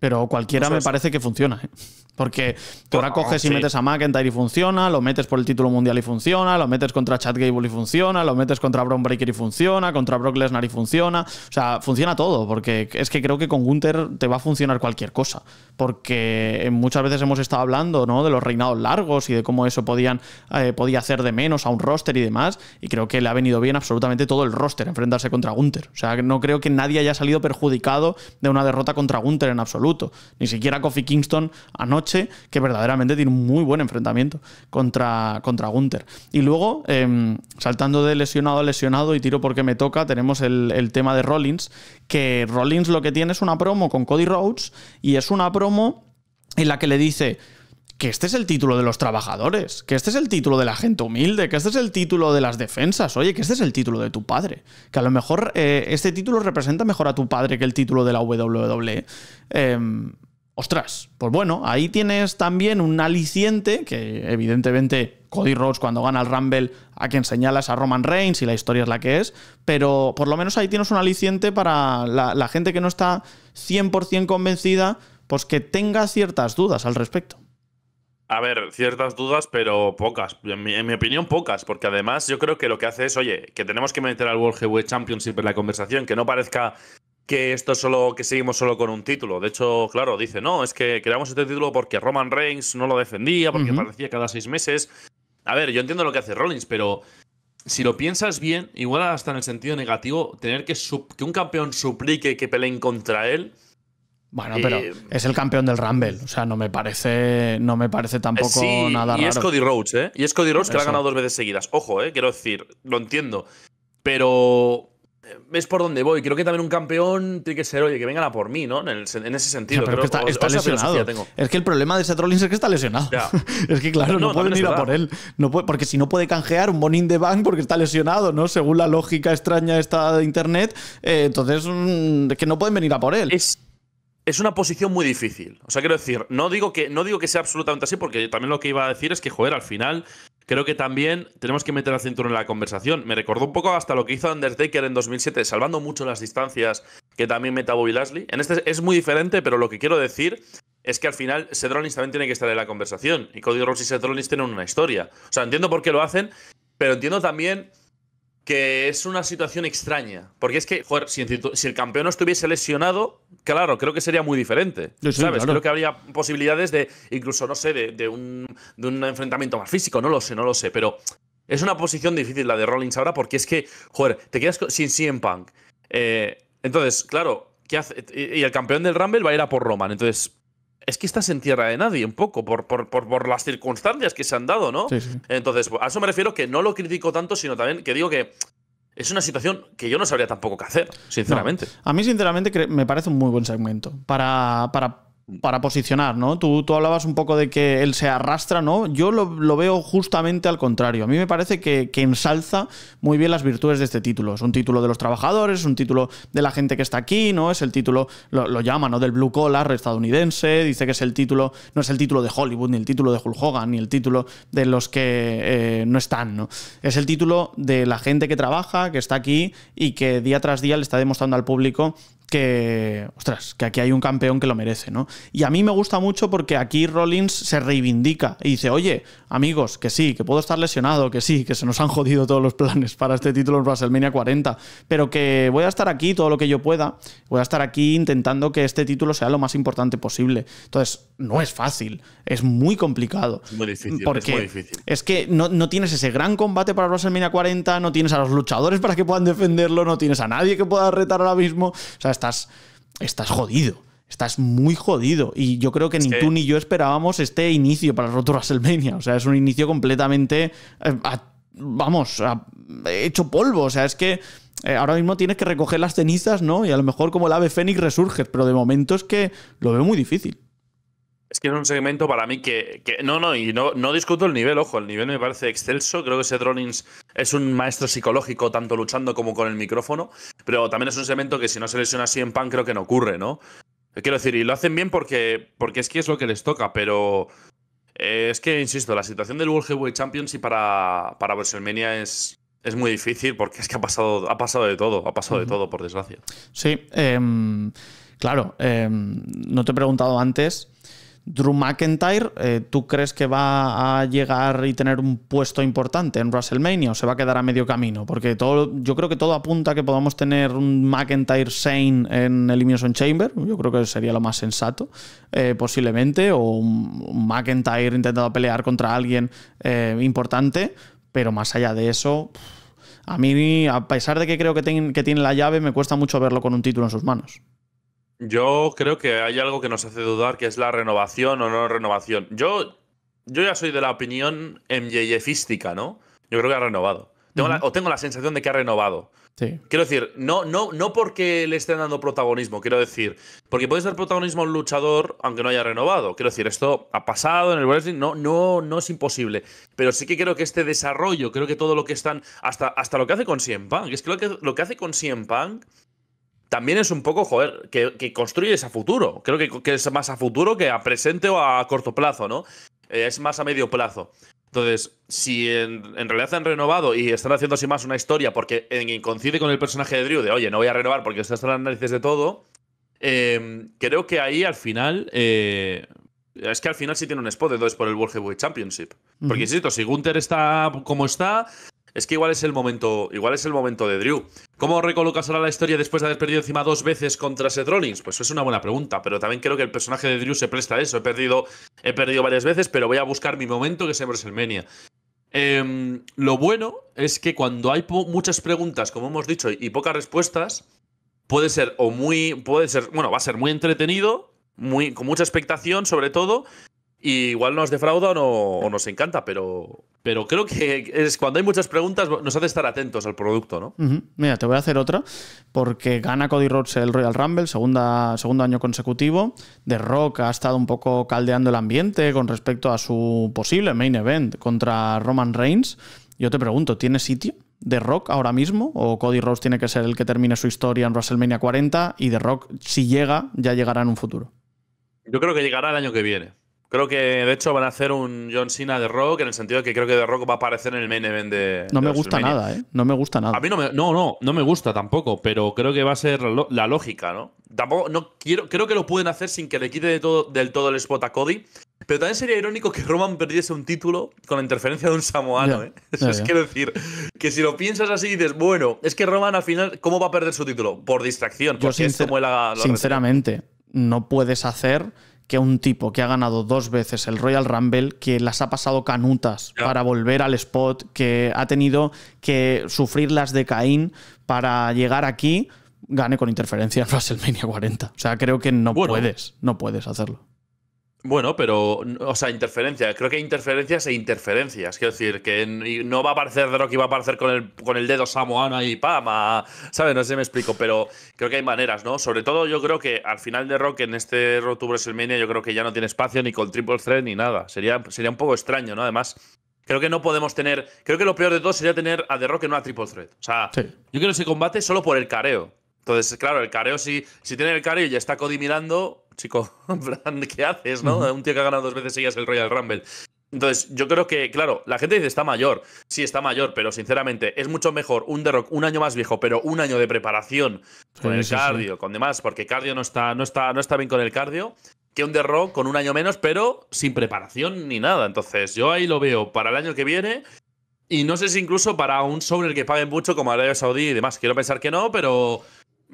Pero cualquiera me parece que funciona. ¿eh? Porque tú ahora ah, coges y metes a McIntyre y funciona, lo metes por el título mundial y funciona, lo metes contra Chad Gable y funciona, lo metes contra Bron Breaker y funciona, contra Brock Lesnar y funciona. O sea, funciona todo, porque es que creo que con Gunther te va a funcionar cualquier cosa. Porque eh, muchas veces hemos estado hablando ¿no? de los reinados largos y de cómo eso podían, eh, podía hacer de menos a un roster y demás. Y creo que le ha venido bien absolutamente todo el roster contra Gunther. O sea, no creo que nadie haya salido perjudicado de una derrota contra Gunther en absoluto. Ni siquiera Kofi Kingston anoche, que verdaderamente tiene un muy buen enfrentamiento contra, contra Gunther. Y luego, em, saltando de lesionado a lesionado y tiro porque me toca, tenemos el, el tema de Rollins, que Rollins lo que tiene es una promo con Cody Rhodes y es una promo en la que le dice que este es el título de los trabajadores, que este es el título de la gente humilde, que este es el título de las defensas, oye, que este es el título de tu padre, que a lo mejor eh, este título representa mejor a tu padre que el título de la WWE. Em, ostras, pues bueno, ahí tienes también un aliciente que evidentemente Cody Rhodes cuando gana el Rumble a quien señalas a Roman Reigns y la historia es la que es, pero por lo menos ahí tienes un aliciente para la gente que no está 100% convencida, pues que tenga ciertas dudas al respecto. A ver, ciertas dudas, pero pocas. En mi, opinión, pocas, porque además yo creo que lo que hace es, oye, que tenemos que meter al World Heavyweight Championship en la conversación, que no parezca que esto solo, que seguimos solo con un título. De hecho, claro, dice, no, es que creamos este título porque Roman Reigns no lo defendía, porque parecía aparecía cada seis meses. A ver, yo entiendo lo que hace Rollins, pero si lo piensas bien, igual hasta en el sentido negativo, tener que, que un campeón suplique que peleen contra él bueno, eh, pero es el campeón del Rumble. O sea, no me parece, no me parece tampoco nada raro. Y es Cody Rhodes, ¿eh? Y es Cody Rhodes que la ha ganado dos veces seguidas. Ojo, ¿eh? Quiero decir, lo entiendo. Pero eh, ves por dónde voy. Creo que también un campeón tiene que ser, oye, que vengan a por mí, ¿no? En, ese sentido. que está, lesionado. Es que el problema de Seth Rollins es que está lesionado. es que, claro, no, pueden ir a por él. No puede, porque si no puede canjear un bonín de bank porque está lesionado, ¿no? Según la lógica extraña esta de internet, eh, entonces mm, es que no pueden venir a por él. Es es una posición muy difícil. O sea, quiero decir, no digo, que, no digo que sea absolutamente así, porque también lo que iba a decir es que, joder, al final creo que también tenemos que meter al cinturón en la conversación. Me recordó un poco hasta lo que hizo Undertaker en 2007, salvando mucho las distancias que también meta Bobby Lashley. En este es muy diferente, pero lo que quiero decir es que al final Seth también tiene que estar en la conversación. Y Cody Ross y Seth tienen una historia. O sea, entiendo por qué lo hacen, pero entiendo también que es una situación extraña. Porque es que, joder, si, el campeón estuviese lesionado, claro, creo que sería muy diferente. ¿Sabes? Creo que habría posibilidades de, incluso, no sé, de, un, enfrentamiento más físico, no lo sé, no lo sé. Pero es una posición difícil la de Rollins ahora, porque es que, joder, te quedas sin CM Punk. Eh, entonces, claro, ¿qué hace? Y el campeón del Rumble va a ir a por Roman. Entonces, es que estás en tierra de nadie un poco, por, por, las circunstancias que se han dado, ¿no? Sí, sí. Entonces, a eso me refiero que no lo critico tanto, sino también que digo que es una situación que yo no sabría tampoco qué hacer, sinceramente. A mí, sinceramente, me parece un muy buen segmento. Para, para para posicionar, ¿no? Tú, tú, hablabas un poco de que él se arrastra, ¿no? Yo lo, veo justamente al contrario. A mí me parece que, ensalza muy bien las virtudes de este título. Es un título de los trabajadores, es un título de la gente que está aquí, ¿no? Es el título, lo, llama, ¿no? Del blue collar estadounidense, dice que es el título, no es el título de Hollywood, ni el título de Hulk Hogan, ni el título de los que eh, no están, ¿no? Es el título de la gente que trabaja, que está aquí y que día tras día le está demostrando al público que, ostras, que aquí hay un campeón que lo merece, ¿no? Y a mí me gusta mucho porque aquí Rollins se reivindica y dice, oye, amigos, que sí, que puedo estar lesionado, que sí, que se nos han jodido todos los planes para este título en WrestleMania 40, pero que voy a estar aquí todo lo que yo pueda, voy a estar aquí intentando que este título sea lo más importante posible. Entonces, no es fácil, es muy complicado. muy difícil. Porque es, difícil. es que no, tienes ese gran combate para WrestleMania 40, no tienes a los luchadores para que puedan defenderlo, no tienes a nadie que pueda retar ahora mismo. O sea, estás, jodido. Estás muy jodido. Y yo creo que ni tú ni yo esperábamos este inicio para Rotor WrestleMania. O sea, es un inicio completamente. Eh, vamos, hecho polvo. O sea, es que eh, ahora mismo tienes que recoger las cenizas, ¿no? Y a lo mejor como el ave fénix resurge, Pero de momento es que lo veo muy difícil. Es que es un segmento para mí que, no, no, y no, no discuto el nivel, ojo, el nivel me parece excelso. Creo que ese Rollins es un maestro psicológico, tanto luchando como con el micrófono, pero también es un segmento que si no se lesiona así en pan, creo que no ocurre, ¿no? Quiero decir, y lo hacen bien porque, porque es que es lo que les toca, pero eh, es que, insisto, la situación del World Heavyweight Champions y para, para WrestleMania es, es muy difícil porque es que ha pasado, ha pasado de todo, ha pasado de todo, por desgracia. Sí, em, claro, em, no te he preguntado antes. Drew McIntyre, eh, ¿tú crees que va a llegar y tener un puesto importante en WrestleMania o se va a quedar a medio camino? Porque todo, yo creo que todo apunta a que podamos tener un McIntyre Sane en Elimination Chamber, yo creo que sería lo más sensato, eh, posiblemente, o un McIntyre intentando pelear contra alguien eh, importante, pero más allá de eso, a mí, a pesar de que creo que, que tiene la llave, me cuesta mucho verlo con un título en sus manos. Yo creo que hay algo que nos hace dudar, que es la renovación o no renovación. Yo, yo ya soy de la opinión MJFística, ¿no? Yo creo que ha renovado. o tengo la sensación de que ha renovado. Quiero decir, no, no, no porque le estén dando protagonismo, quiero decir, porque puede ser protagonismo a un luchador aunque no haya renovado. Quiero decir, esto ha pasado en el wrestling, no, no, no es imposible. Pero sí que creo que este desarrollo, creo que todo lo que están, hasta, hasta lo que hace con CM Punk, es que lo que, lo que hace con CM Punk también es un poco, joder, que, construyes a futuro. Creo que, es más a futuro que a presente o a corto plazo, ¿no? Eh, es más a medio plazo. Entonces, si en, realidad han renovado y están haciendo así más una historia porque en, coincide con el personaje de Drew de, oye, no voy a renovar porque está en las narices de todo, em, creo que ahí al final... Eh, es que al final sí tiene un spot de 2 por el World Heavyweight Championship. Porque, insisto, si Gunter está como está, es que igual es el momento, igual es el momento de Drew. ¿Cómo recolocas ahora la historia después de haber perdido encima dos veces contra Seth Rollins? Pues es una buena pregunta, pero también creo que el personaje de Drew se presta a eso. He perdido, he perdido varias veces, pero voy a buscar mi momento que es en WrestleMania. Em, lo bueno es que cuando hay muchas preguntas, como hemos dicho, y, pocas respuestas, puede ser o muy, puede ser, bueno, va a ser muy entretenido, muy, con mucha expectación sobre todo, igual nos defrauda o, o, nos encanta, pero, creo que es cuando hay muchas preguntas nos hace estar atentos al producto, ¿no? Mira, te voy a hacer otra, porque gana Cody Rhodes el Royal Rumble, segundo año consecutivo. The Rock ha estado un poco caldeando el ambiente con respecto a su posible main event contra Roman Reigns. Yo te pregunto, ¿tiene sitio? The Rock ahora mismo, o Cody Rhodes tiene que ser el que termine su historia en WrestleMania 40 y The Rock, si llega, ya llegará en un futuro. Yo creo que llegará el año que viene. Creo que de hecho van a hacer un John Cena de Rock en el sentido de que creo que de Rock va a aparecer en el main event de. No me gusta nada, ¿eh? No me gusta nada. A mí no, me, no, no, no me gusta tampoco, pero creo que va a ser la lógica, ¿no? Tampoco, no quiero, creo que lo pueden hacer sin que le quite todo, del todo el spot a Cody. Pero también sería irónico que Roman perdiese un título con la interferencia de un samoano, ¿eh? Eso es quiero decir, que si lo piensas así dices, bueno, es que Roman al final, ¿cómo va a perder su título? Por distracción, Yo es Sinceramente, no puedes hacer que un tipo que ha ganado dos veces el Royal Rumble, que las ha pasado canutas para volver al spot, que ha tenido que sufrir las de Caín para llegar aquí, gane con interferencia en WrestleMania 40. O sea, creo que no puedes, no puedes hacerlo. Bueno, pero, o sea, interferencia. Creo que hay interferencias e interferencias. Quiero decir, que no va a aparecer de y va a aparecer con el, con el dedo samoano ahí, pama. ¿Sabes? No sé si me explico, pero creo que hay maneras, ¿no? Sobre todo, yo creo que al final de Rock, en este Road el WrestleMania, yo creo que ya no tiene espacio ni con Triple Threat ni nada. Sería, sería un poco extraño, ¿no? Además, creo que no podemos tener. Creo que lo peor de todo sería tener a The Rock en una Triple Threat. O sea, yo creo que ese combate solo por el careo. Entonces, claro, el careo, si, si tiene el careo y ya está Cody mirando, chico, ¿qué haces, no? Un tío que ha ganado dos veces es el Royal Rumble. Entonces, yo creo que, claro, la gente dice está mayor. Sí, está mayor, pero sinceramente, es mucho mejor un The un año más viejo, pero un año de preparación con el cardio, con demás, porque cardio no está, no está, no está bien con el cardio, que un The con un año menos, pero sin preparación ni nada. Entonces, yo ahí lo veo para el año que viene. Y no sé si incluso para un sobre el que paguen mucho como Arabia Saudí y demás. Quiero pensar que no, pero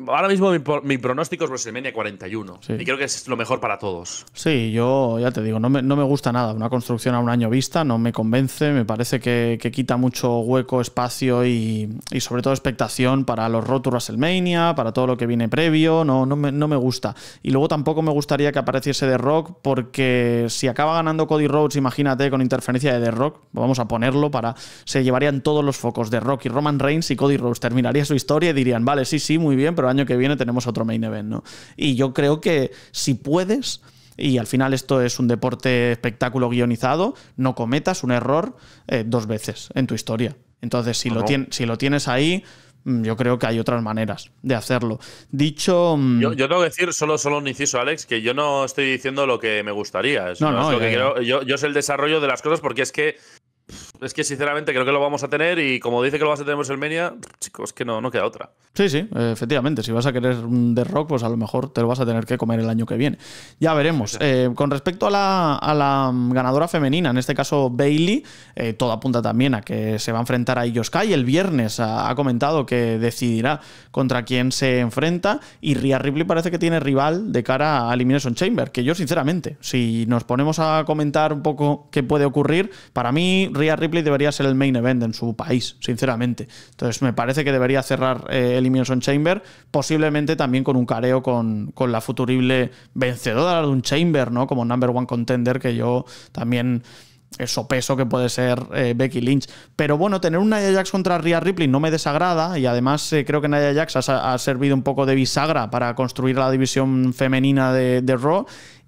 Ahora mismo mi, pronóstico es WrestleMania 41. Y creo que es lo mejor para todos. Sí, yo ya te digo, no me, gusta nada. Una construcción a un año vista no me convence. Me parece que, quita mucho hueco, espacio y, sobre todo expectación para los to WrestleMania, para todo lo que viene previo. No, no me, gusta. Y luego tampoco me gustaría que apareciese The Rock porque si acaba ganando Cody Rhodes, imagínate, con interferencia de The Rock, vamos a ponerlo para... Se llevarían todos los focos de Rock y Roman Reigns y Cody Rhodes. Terminaría su historia y dirían, vale, sí, sí, muy bien, pero año que viene tenemos otro main event, ¿no? Y yo creo que si puedes, y al final esto es un deporte espectáculo guionizado, no cometas un error eh, dos veces en tu historia. Entonces, si, lo tienes, si lo tienes ahí, mm, yo creo que hay otras maneras de hacerlo. Dicho. Mm, yo, tengo que decir solo, solo un inciso, Alex, que yo no estoy diciendo lo que me gustaría. Yo, yo, sé el desarrollo de las cosas porque es que es que sinceramente creo que lo vamos a tener y como dice que lo vas a tener en WrestleMania chicos, que no, no queda otra. Sí, sí, eh, efectivamente. Si vas a querer un The Rock, pues a lo mejor te lo vas a tener que comer el año que viene. Ya veremos. Eh, con respecto a la, mm, ganadora femenina, en este caso Bailey, eh, todo apunta también a que se va a enfrentar a Sky. El viernes ha, comentado que decidirá contra quién se enfrenta y Rhea Ripley parece que tiene rival de cara a Elimination Chamber, que yo sinceramente, si nos ponemos a comentar un poco qué puede ocurrir, para mí Rhea Ripley debería ser el main event en su país, sinceramente. Entonces me parece que debería cerrar el eh, Elimination Chamber, posiblemente también con un careo con, con la futurible vencedora de un Chamber, ¿no? Como number one contender, que yo también eso eh, peso que puede ser eh, Becky Lynch. Pero bueno, tener un Nia Jax contra Rhea Ripley no me desagrada y además creo que Nia Jax ha, ha, servido un poco de bisagra para construir la división femenina de, de Raw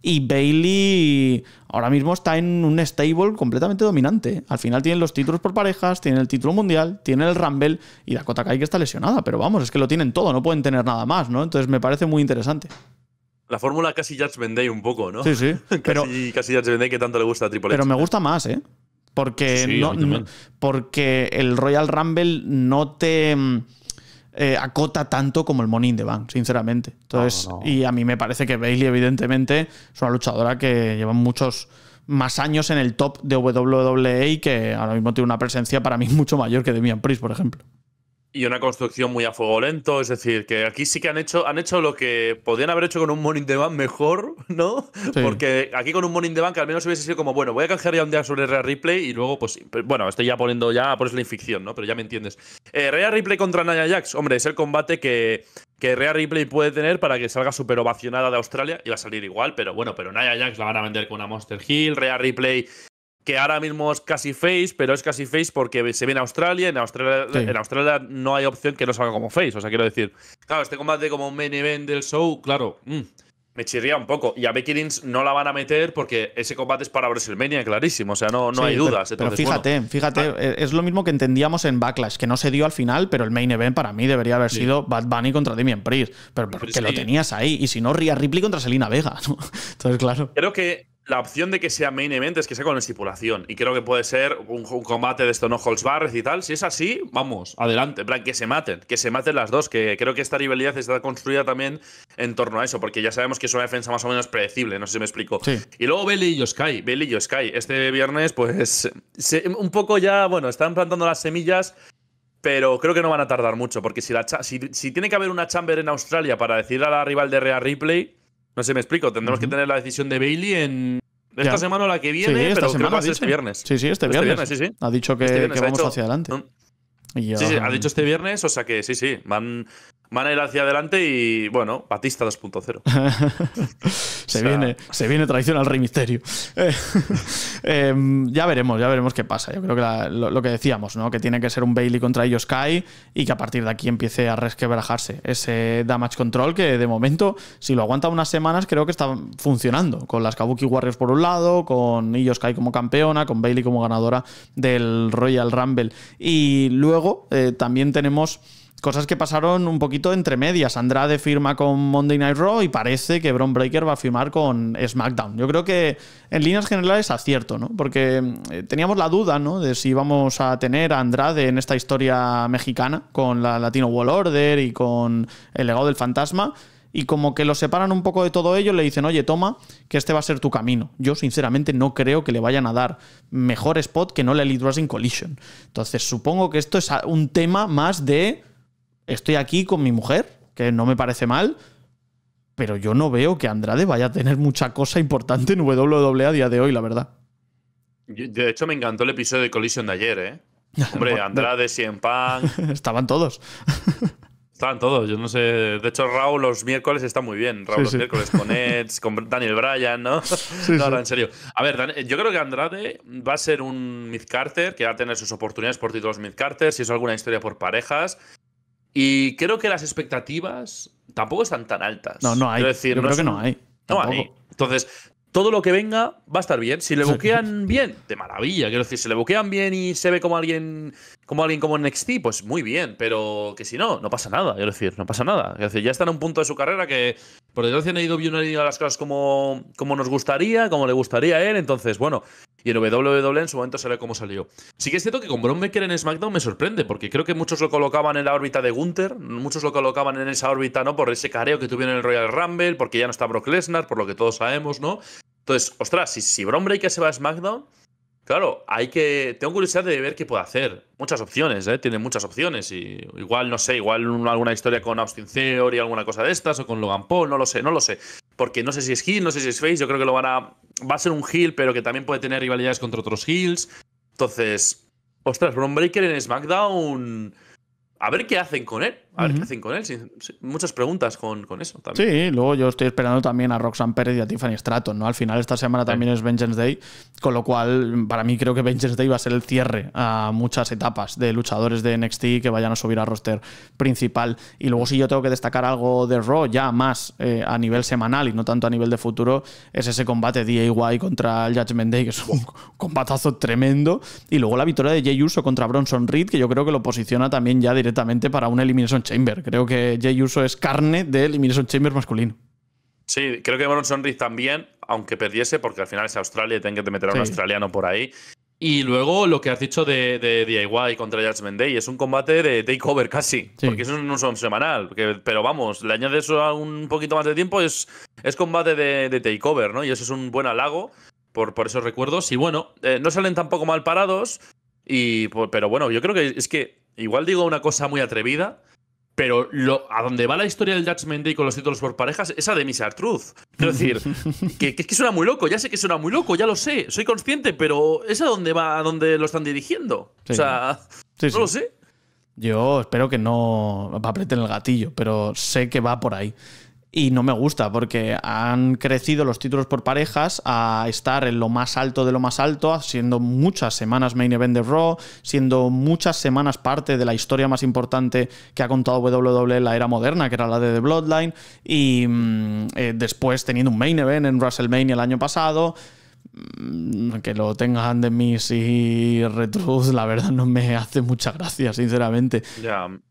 y Bailey ahora mismo está en un stable completamente dominante. Al final tienen los títulos por parejas, tienen el título mundial, tienen el Rumble y Dakota Kai que está lesionada. Pero vamos, es que lo tienen todo, no pueden tener nada más, ¿no? Entonces me parece muy interesante. La fórmula casi Judgment Day un poco, ¿no? Sí, sí. casi, pero, casi que tanto le gusta a Triple H. Pero me gusta más, ¿eh? Porque, no, porque el Royal Rumble no te eh, acota tanto como el Money de Van, sinceramente. Entonces, y a mí me parece que Bailey, evidentemente, es una luchadora que lleva muchos más años en el top de WWE y que ahora mismo tiene una presencia para mí mucho mayor que Demian Priest, por ejemplo y una construcción muy a fuego lento. Es decir, que aquí sí que han hecho, han hecho lo que podían haber hecho con un Morning de Bank mejor, ¿no? Porque aquí con un Morning the Bank al menos hubiese sido como, bueno, voy a canjear ya un día sobre Real Ripley y luego, pues, bueno, estoy ya poniendo ya, por eso la inficción, ¿no? Pero ya me entiendes. Eh, Real Replay Ripley contra Naya Jax, hombre, es el combate que, que Real Ripley puede tener para que salga súper ovacionada de Australia. Y va a salir igual, pero bueno, pero Naya Jax la van a vender con una Monster Hill. Real Replay que ahora mismo es casi face, pero es casi face porque se viene a Australia. En Australia, en Australia no hay opción que no salga como face. O sea, quiero decir, claro, este combate como main event del show, claro, mm, me chirría un poco. Y a Becky Lynch no la van a meter porque ese combate es para WrestleMania, clarísimo. O sea, no, no hay dudas. Pero, fíjate, fíjate, ah. e, es lo mismo que entendíamos en Backlash, que no se dio al final, pero el main event para mí debería haber sido Bad Bunny contra Damien Priest. Pero, pero que lo tenías ahí. Y si no, Rhea Ripley contra Selina Vega. Entonces, claro. Creo que la opción de que sea main event es que sea con estipulación. Y creo que puede ser un, combate de esto no holds barres y tal. Si es así, vamos, adelante. En plan, que se maten, que se maten las dos. Que creo que esta rivalidad está construida también en torno a eso. Porque ya sabemos que es una defensa más o menos predecible, no sé si me explico. Y luego Belly y Sky, Belly y Sky. Este viernes, pues, un poco ya, bueno, están plantando las semillas pero creo que no van a tardar mucho, porque si, tiene que haber una chamber en Australia para decir a la rival de Real Ripley, no sé, me explico. Tendremos que tener la decisión de Bailey en esta semana o la que viene, esta pero semana creo que va este viernes. Sí, sí, este, este viernes. sí, sí. Ha dicho este que, vamos hacia adelante. Sí, sí, ha dicho este viernes, o sea que sí, sí, van, Van ir hacia adelante y, bueno, Batista 2.0. se, viene, se viene traición al Rey Misterio. Eh, em, ya veremos, ya veremos qué pasa. Yo creo que lo, que decíamos, ¿no? Que tiene que ser un Bailey contra ellos Kai y que a partir de aquí empiece a resquebrajarse ese damage control que de momento, si lo aguanta unas semanas, creo que está funcionando. Con las Kabuki Warriors por un lado, con ellos Kai como campeona, con Bailey como ganadora del Royal Rumble. Y luego eh, también tenemos Cosas que pasaron un poquito entre medias. Andrade firma con Monday Night Raw y parece que Bron Breaker va a firmar con SmackDown. Yo creo que en líneas generales acierto, ¿no? Porque eh, teníamos la duda, ¿no? De si íbamos a tener a Andrade en esta historia mexicana con la Latino World Order y con el legado del fantasma y como que lo separan un poco de todo ello, le dicen, oye, toma, que este va a ser tu camino. Yo sinceramente no creo que le vayan a dar mejor spot que no la Elite Wrestling Collision. Entonces supongo que esto es un tema más de estoy aquí con mi mujer, que no me parece mal, pero yo no veo que Andrade vaya a tener mucha cosa importante en WWE a día de hoy, la verdad. De hecho, me encantó el episodio de Collision de ayer, ¿eh? Hombre, Andrade, Cien Pan. Estaban todos. Estaban todos, yo no sé. De hecho, Raúl los miércoles está muy bien. Raúl los miércoles con Edge, con Daniel Bryan, ¿no? Sí, en serio. A ver, yo creo que Andrade va a ser un mid-carter que va a tener sus oportunidades por títulos mid-carter, si es alguna historia por parejas. Y creo que las expectativas tampoco están tan altas. No, no hay. creo que no hay. No hay. Entonces, todo lo que venga va a estar bien. Si le buquean bien, de maravilla. Quiero decir, si le buquean bien y se ve como alguien como alguien como NXT, pues muy bien, pero que si no, no pasa nada, quiero decir, no pasa nada. decir, ya está en un punto de su carrera que, por desgracia, en IW no ha ido a las cosas como, como nos gustaría, como le gustaría a él, entonces, bueno, y el WWE en su momento salió como salió. Sí que es cierto que con Bron en SmackDown me sorprende, porque creo que muchos lo colocaban en la órbita de Gunther, muchos lo colocaban en esa órbita, ¿no? Por ese careo que tuvieron en el Royal Rumble, porque ya no está Brock Lesnar, por lo que todos sabemos, ¿no? Entonces, ostras, si, si Bron se va a SmackDown Claro, hay que. Tengo curiosidad de ver qué puede hacer. Muchas opciones, ¿eh? Tiene muchas opciones. Y igual, no sé, igual alguna historia con Austin Theory, alguna cosa de estas, o con Logan Paul, no lo sé, no lo sé. Porque no sé si es heel, no sé si es face. Yo creo que lo van a. Va a ser un heel, pero que también puede tener rivalidades contra otros heels. Entonces. Ostras, Bron Breaker en SmackDown a ver qué hacen con él. A ver qué hacen con él. muchas preguntas con, eso también. Sí, luego yo estoy esperando también a Roxanne Pérez y a Tiffany Stratton, ¿no? Al final esta semana también es Vengeance Day, con lo cual para mí creo que Vengeance Day va a ser el cierre a muchas etapas de luchadores de NXT que vayan a subir al roster principal. Y luego si yo tengo que destacar algo de Raw ya más eh, a nivel semanal y no tanto a nivel de futuro, es ese combate DIY contra el Judgment Day, que es un combatazo tremendo. Y luego la victoria de Jay Uso contra Bronson Reed, que yo creo que lo posiciona también ya directamente para una Elimination Chamber. Creo que Jay Uso es carne de Elimination Chamber masculino. Sí, creo que Baron Reed también, aunque perdiese, porque al final es Australia y tienen que meter a un australiano por ahí. Y luego lo que has dicho de, de, DIY contra Judgment Day es un combate de takeover casi, porque es un uso semanal. pero vamos, le añades un poquito más de tiempo, es, es combate de, takeover, ¿no? Y eso es un buen halago por, por esos recuerdos. Y bueno, eh, no salen tampoco mal parados, y, pero bueno, yo creo que es que igual digo una cosa muy atrevida, pero a donde va la historia del Judgment Day con los títulos por parejas es a de Miss Truth. Es decir, que, es que suena muy loco, ya sé que suena muy loco, ya lo sé, soy consciente, pero es a donde va, a donde lo están dirigiendo. O sea, no lo sé. Yo espero que no apreten el gatillo, pero sé que va por ahí y no me gusta porque han crecido los títulos por parejas a estar en lo más alto de lo más alto, siendo muchas semanas main event de Raw, siendo muchas semanas parte de la historia más importante que ha contado WWE en la era moderna, que era la de The Bloodline, y mm, eh, después teniendo un main event en WrestleMania el año pasado. Mm, que lo tengan de mis y Retruth, la verdad no me hace mucha gracia, sinceramente.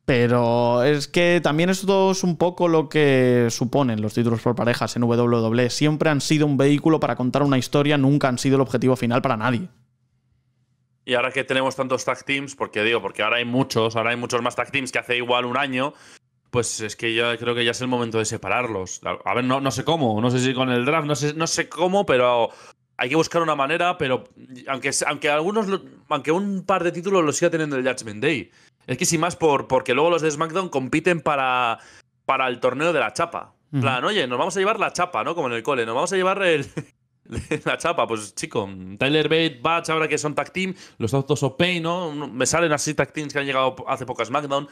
Pero es que también esto es un poco lo que suponen los títulos por parejas en WWE. Siempre han sido un vehículo para contar una historia, nunca han sido el objetivo final para nadie. Y ahora que tenemos tantos tag teams, porque digo, porque ahora hay muchos, ahora hay muchos más tag teams que hace igual un año, pues es que yo creo que ya es el momento de separarlos. A ver, no, no sé cómo, no sé si con el draft, no sé, no sé cómo, pero hay que buscar una manera, pero aunque, aunque algunos, aunque un par de títulos los siga teniendo el Judgment Day. Es que sin más, por, porque luego los de SmackDown compiten para, para el torneo de la chapa. En plan, oye, nos vamos a llevar la chapa, ¿no? Como en el cole, nos vamos a llevar la chapa. Pues chico, Tyler Bate, Batch, ahora que son tag team, los Autos OP, ¿no? Me salen así tag teams que han llegado hace pocas SmackDown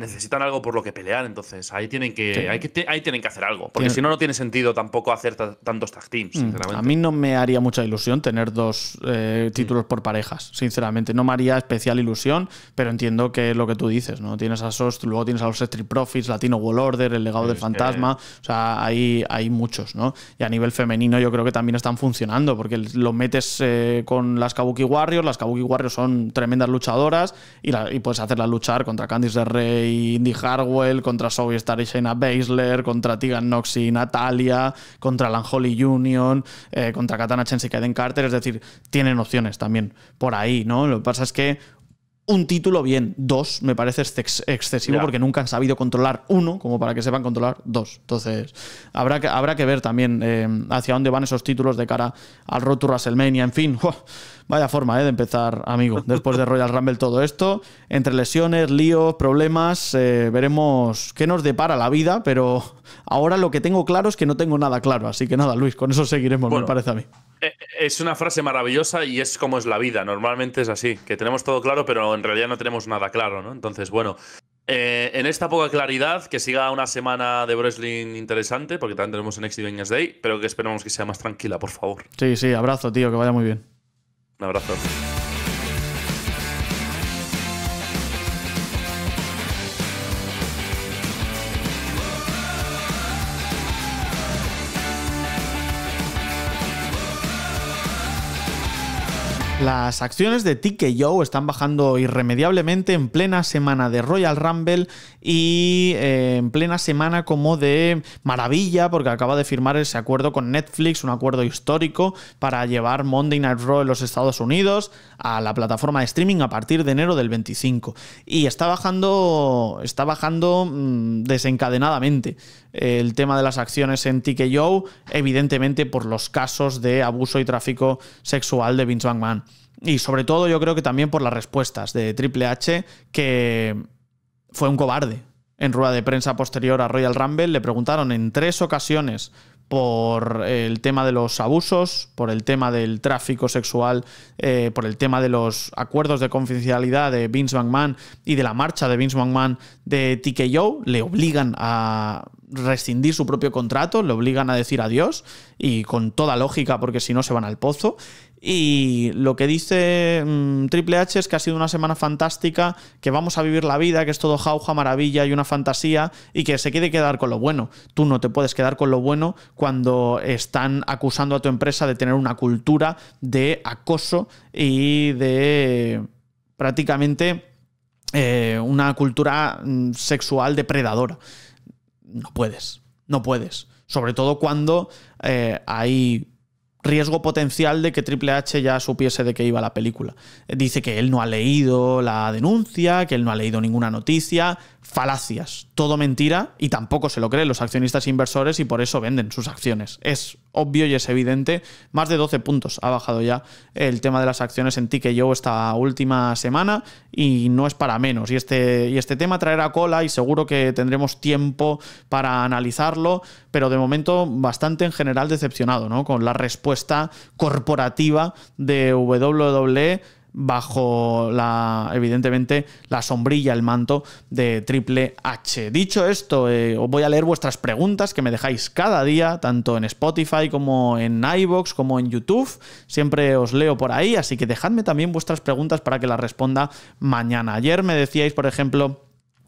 necesitan algo por lo que pelear, entonces ahí tienen que, hay que ahí tienen que hacer algo, porque si no no tiene sentido tampoco hacer tantos tag teams, mm, sinceramente. A mí no me haría mucha ilusión tener dos eh, mm. títulos por parejas, sinceramente, no me haría especial ilusión, pero entiendo que es lo que tú dices, ¿no? Tienes a SOS, luego tienes a los Street Profits, Latino World Order, El legado del fantasma, o sea, hay, hay muchos, ¿no? Y a nivel femenino yo creo que también están funcionando, porque lo metes eh, con las Kabuki Warriors, las Kabuki Warriors son tremendas luchadoras y, y puedes hacerlas luchar contra Candice de Rey Indy Harwell, contra Zoe Star y Shayna contra Tegan Nox y Natalia, contra Lan Holly Union, eh, contra Katana Chance y Kaden Carter. Es decir, tienen opciones también por ahí, ¿no? Lo que pasa es que un título bien, dos me parece excesivo porque nunca han sabido controlar uno como para que sepan controlar dos. Entonces, habrá que, habrá que ver también eh, hacia dónde van esos títulos de cara al Rotor WrestleMania. En fin, Vaya forma ¿eh? de empezar, amigo, después de Royal Rumble todo esto. Entre lesiones, líos, problemas, eh, veremos qué nos depara la vida, pero ahora lo que tengo claro es que no tengo nada claro. Así que nada, Luis, con eso seguiremos, me parece a mí. Eh, eh, es una frase maravillosa y es como es la vida. Normalmente es así, que tenemos todo claro, pero en realidad no tenemos nada claro, ¿no? Entonces, bueno, en esta poca claridad, que siga una semana de wrestling interesante, porque también tenemos en Next Day, pero que esperemos que sea más tranquila, por favor. Sí, sí, abrazo, tío, que vaya muy bien. Un abrazo. Las acciones de Joe están bajando irremediablemente en plena semana de Royal Rumble y eh, en plena semana como de maravilla porque acaba de firmar ese acuerdo con Netflix, un acuerdo histórico para llevar Monday Night Raw en los Estados Unidos a la plataforma de streaming a partir de enero del 25 y está bajando está bajando mm, desencadenadamente el tema de las acciones en TKO, evidentemente por los casos de abuso y tráfico sexual de Vince McMahon. Y sobre todo yo creo que también por las respuestas de Triple H, que fue un cobarde. En rueda de prensa posterior a Royal Rumble le preguntaron en tres ocasiones por el tema de los abusos, por el tema del tráfico sexual, eh, por el tema de los acuerdos de confidencialidad de Vince McMahon y de la marcha de Vince McMahon de TKO, le obligan a rescindir su propio contrato, le obligan a decir adiós y con toda lógica porque si no se van al pozo. Y lo que dice mm, Triple H es que ha sido una semana fantástica, que vamos a vivir la vida, que es todo jauja, maravilla y una fantasía, y que se quiere quedar con lo bueno. Tú no te puedes quedar con lo bueno cuando están acusando a tu empresa de tener una cultura de acoso y de prácticamente eh, una cultura mm, sexual depredadora no puedes, no puedes. Sobre todo cuando eh, hay riesgo potencial de que Triple H ya supiese de qué iba la película. Dice que él no ha leído la denuncia, que él no ha leído ninguna noticia, falacias, todo mentira y tampoco se lo creen los accionistas inversores y por eso venden sus acciones. Es obvio y es evidente, más de 12 puntos ha bajado ya el tema de las acciones en yo esta última semana y no es para menos. Y este, y este tema traerá cola y seguro que tendremos tiempo para analizarlo, pero de momento bastante en general decepcionado ¿no? con la respuesta corporativa de WWE bajo la, evidentemente, la sombrilla, el manto de Triple H. Dicho esto, eh, os voy a leer vuestras preguntas que me dejáis cada día, tanto en Spotify como en iVoox, como en YouTube. Siempre os leo por ahí, así que dejadme también vuestras preguntas para que las responda mañana. Ayer me decíais, por ejemplo,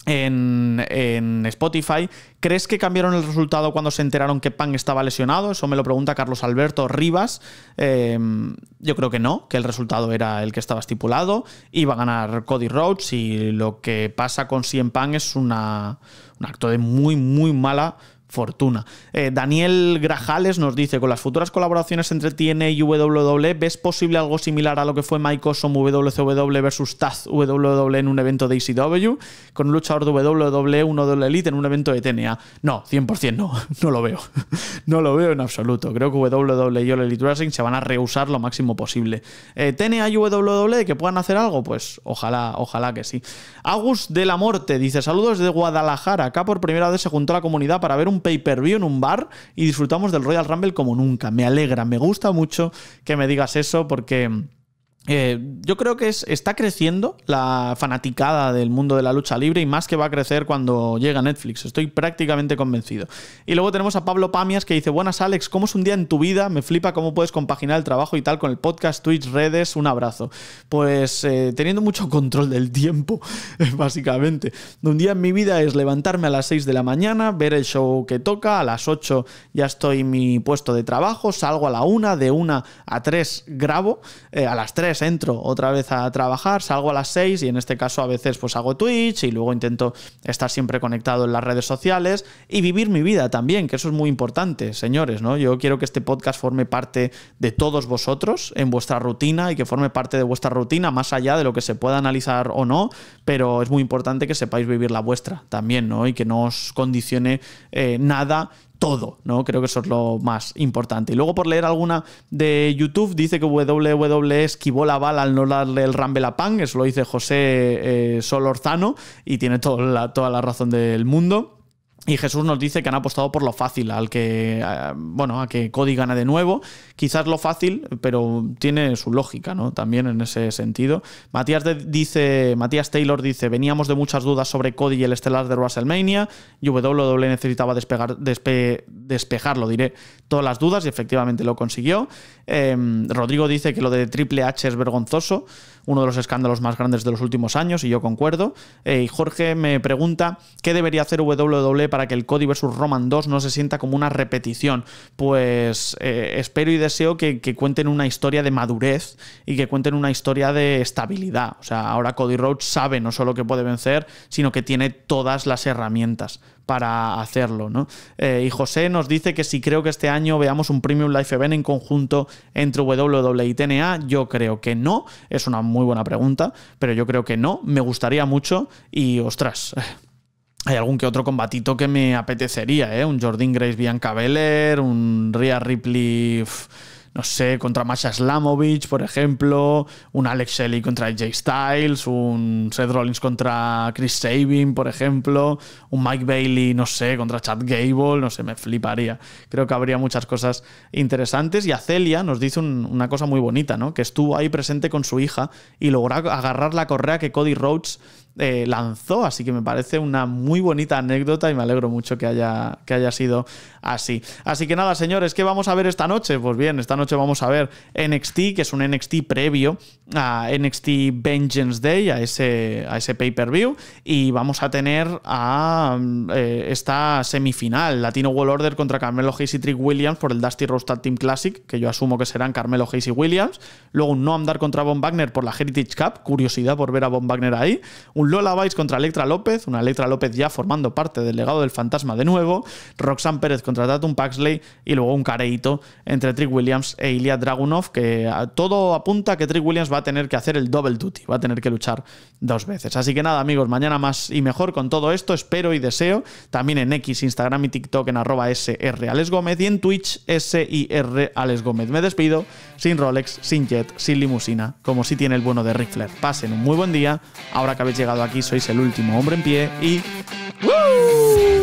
en, Spotify. ¿Crees que cambiaron el resultado cuando se enteraron que Pan estaba lesionado? Eso me lo pregunta Carlos Alberto Rivas. Em, yo creo que no, que el resultado era el que estaba estipulado. Iba a ganar Cody Rhodes y lo que pasa con Cien Pan es una, un acto de muy, muy mala fortuna. Eh, Daniel Grajales nos dice, con las futuras colaboraciones entre TNA y WWE, ¿ves posible algo similar a lo que fue Mike Awesome WCW versus Taz WWE en un evento de ECW? Con un luchador de WWE, uno de Elite en un evento de TNA. No, 100% no, no lo veo. no lo veo en absoluto. Creo que WWE y 1W Elite Racing se van a rehusar lo máximo posible. Eh, TNA y WWE, que puedan hacer algo, pues ojalá, ojalá que sí. Agus de la Morte dice, saludos de Guadalajara. Acá por primera vez se juntó la comunidad para ver un pay-per-view en un bar y disfrutamos del Royal Rumble como nunca. Me alegra, me gusta mucho que me digas eso porque eh, yo creo que está creciendo la fanaticada del mundo de la lucha libre y más que va a crecer cuando llega Netflix, estoy prácticamente convencido. Y luego tenemos a Pablo Pamias que dice, buenas Alex, ¿cómo es un día en tu vida? Me flipa cómo puedes compaginar el trabajo y tal con el podcast, Twitch, redes, un abrazo. Pues eh, teniendo mucho control del tiempo, básicamente. Un día en mi vida es levantarme a las 6 de la mañana, ver el show que toca, a las 8 ya estoy en mi puesto de trabajo, salgo a la 1, de 1 a 3 grabo, eh, a las 3 entro otra vez a trabajar, salgo a las 6 y en este caso a veces pues hago Twitch y luego intento estar siempre conectado en las redes sociales y vivir mi vida también, que eso es muy importante, señores, ¿no? Yo quiero que este podcast forme parte de todos vosotros en vuestra rutina y que forme parte de vuestra rutina más allá de lo que se pueda analizar o no, pero es muy importante que sepáis vivir la vuestra también, ¿no? Y que no os condicione eh, nada todo, ¿no? Creo que eso es lo más importante. Y luego por leer alguna de YouTube, dice que WWE esquivó la bala al no darle el Rumble a eso lo dice José eh, Solorzano y tiene toda la razón del mundo. Y Jesús nos dice que han apostado por lo fácil, al que, eh, bueno, a que Cody gane de nuevo. Quizás lo fácil, pero tiene su lógica, ¿no? También en ese sentido. Matías, dice, Matías Taylor dice, veníamos de muchas dudas sobre Cody y el estelar de WrestleMania. Y WWE necesitaba despegar, despejarlo, diré, todas las dudas y efectivamente lo consiguió. Em, Rodrigo dice que lo de Triple H es vergonzoso uno de los escándalos más grandes de los últimos años, y yo concuerdo. Eh, y Jorge me pregunta qué debería hacer WWE para que el Cody vs. Roman 2 no se sienta como una repetición. Pues eh, espero y deseo que, cuenten una historia de madurez y que cuenten una historia de estabilidad. O sea, ahora Cody Rhodes sabe no solo que puede vencer, sino que tiene todas las herramientas para hacerlo. ¿no? Eh, y José nos dice que si creo que este año veamos un Premium Life Event en conjunto entre WWE y TNA, yo creo que no. Es una muy buena pregunta, pero yo creo que no. Me gustaría mucho y ostras. Hay algún que otro combatito que me apetecería, ¿eh? Un Jordan Grace Bianca Belair, un Rhea Ripley no sé, contra Masha Slamovich, por ejemplo, un Alex Shelley contra Jay Styles, un Seth Rollins contra Chris Sabin, por ejemplo, un Mike Bailey, no sé, contra Chad Gable, no sé, me fliparía. Creo que habría muchas cosas interesantes. Y a Celia nos dice una cosa muy bonita, ¿no? Que estuvo ahí presente con su hija y logró agarrar la correa que Cody Rhodes eh, lanzó. Así que me parece una muy bonita anécdota y me alegro mucho que haya, que haya sido así. Así que nada, señores, ¿qué vamos a ver esta noche? Pues bien, esta noche vamos a ver NXT, que es un NXT previo a NXT Vengeance Day, a ese, a ese pay-per-view, y vamos a tener a mm, eh, esta semifinal, Latino World Order contra Carmelo Hayes y Trick Williams por el Dusty Rostad Team Classic, que yo asumo que serán Carmelo Hayes y Williams, luego un Noam Dar contra Von Wagner por la Heritage Cup, curiosidad por ver a Von Wagner ahí, un Lola Vice contra Electra López, una Electra López ya formando parte del legado del fantasma de nuevo, Roxanne Pérez contra Tatum Paxley y luego un careíto entre Trick Williams e Ilya Dragunov, que ah, todo apunta a que Trick Williams va a tener que hacer el double duty, va a tener que luchar dos veces. Así que nada, amigos, mañana más y mejor con todo esto, espero y deseo. También en X, Instagram y TikTok en arroba SR Alex Gómez y en Twitch SIR Alex Gómez. Me despido sin Rolex, sin Jet, sin limusina, como si tiene el bueno de rifler, Pasen un muy buen día. Ahora que habéis llegado aquí, sois el último hombre en pie y...